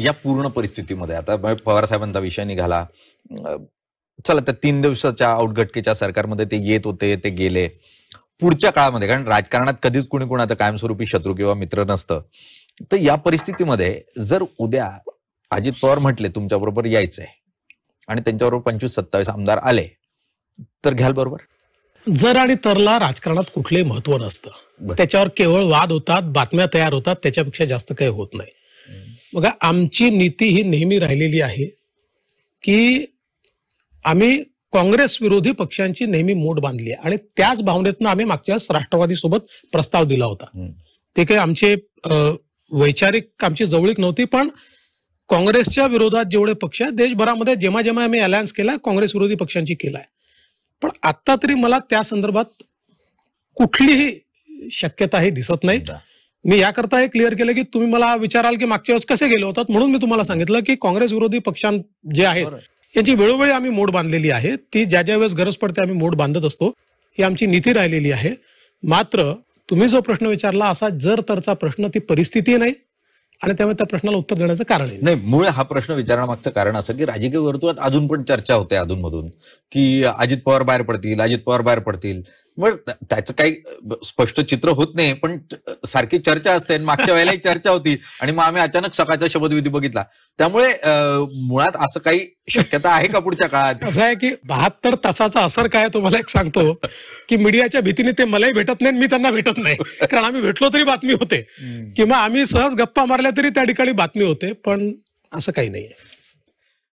या पूर्ण परिस्थितीमध्ये आता पवार साहेबांचा विषय निघाला चला त्या तीन दिवसाच्या आउटघटकेच्या सरकारमध्ये ते येत होते ते गेले पुढच्या काळामध्ये कारण राजकारणात कधीच कुणी कुणाचं कायमस्वरूपी शत्रू किंवा मित्र नसतं तर या परिस्थितीमध्ये जर उद्या अजित पवार म्हटले तुमच्याबरोबर यायचंय आणि त्यांच्याबरोबर पंचवीस सत्तावीस आमदार आले तर घ्याल बरोबर जर आणि तरला राजकारणात कुठलंही महत्व नसतं त्याच्यावर केवळ वाद होतात बातम्या तयार होतात त्याच्यापेक्षा जास्त काही होत नाही बघा आमची नीती ही नेहमी राहिलेली आहे की आम्ही काँग्रेस विरोधी पक्षांची नेहमी मोड बांधली आणि त्याच भावनेतनं आम्ही मागच्या राष्ट्रवादी सोबत प्रस्ताव दिला होता ते काही आमचे वैचारिक आमची जवळीक नव्हती पण काँग्रेसच्या विरोधात जेवढे पक्ष आहेत देशभरामध्ये जेव्हा जेव्हा आम्ही अलायन्स केला काँग्रेस विरोधी पक्षांची केलाय पण आता तरी मला त्या संदर्भात कुठलीही शक्यता ही दिसत नाही मी याकरता हे क्लिअर केलं की तुम्ही मला विचाराल की मागच्या वेळेस कसे गेले होतात म्हणून मी तुम्हाला सांगितलं की काँग्रेस विरोधी पक्षां जे आहेत यांची वेळोवेळी आम्ही मोड बांधलेली आहे ती ज्या ज्या वेळेस गरज पडते आम्ही मोड बांधत असतो ही आमची नीती राहिलेली आहे मात्र तुम्ही जो प्रश्न विचारला असा जर तरचा प्रश्न ती परिस्थिती नाही आणि त्यामुळे त्या प्रश्नाला उत्तर देण्याचं कारण नाही मूळ हा प्रश्न विचारण्यामागचं कारण असं की राजकीय वर्तुळात अजून पण चर्चा होते मधून की अजित पवार बाहेर पडतील अजित पवार बाहेर पडतील मग त्याचं काही स्पष्ट चित्र होत नाही पण सारखी चर्चा असते आणि मागच्या वेळेलाही चर्चा होती आणि मग आम्ही अचानक सकाळचा शपथविधी बघितला त्यामुळे मुळात असं काही शक्यता आहे का पुढच्या काळात असं आहे की बहात्तर तासाचा असर काय तुम्हाला एक सांगतो की मीडियाच्या भीतीने ते मलाही भेटत नाही मी त्यांना भेटत नाही कारण आम्ही भेटलो तरी बातमी होते किंवा आम्ही सहज गप्पा मारल्या तरी त्या ठिकाणी बातमी होते पण असं काही नाही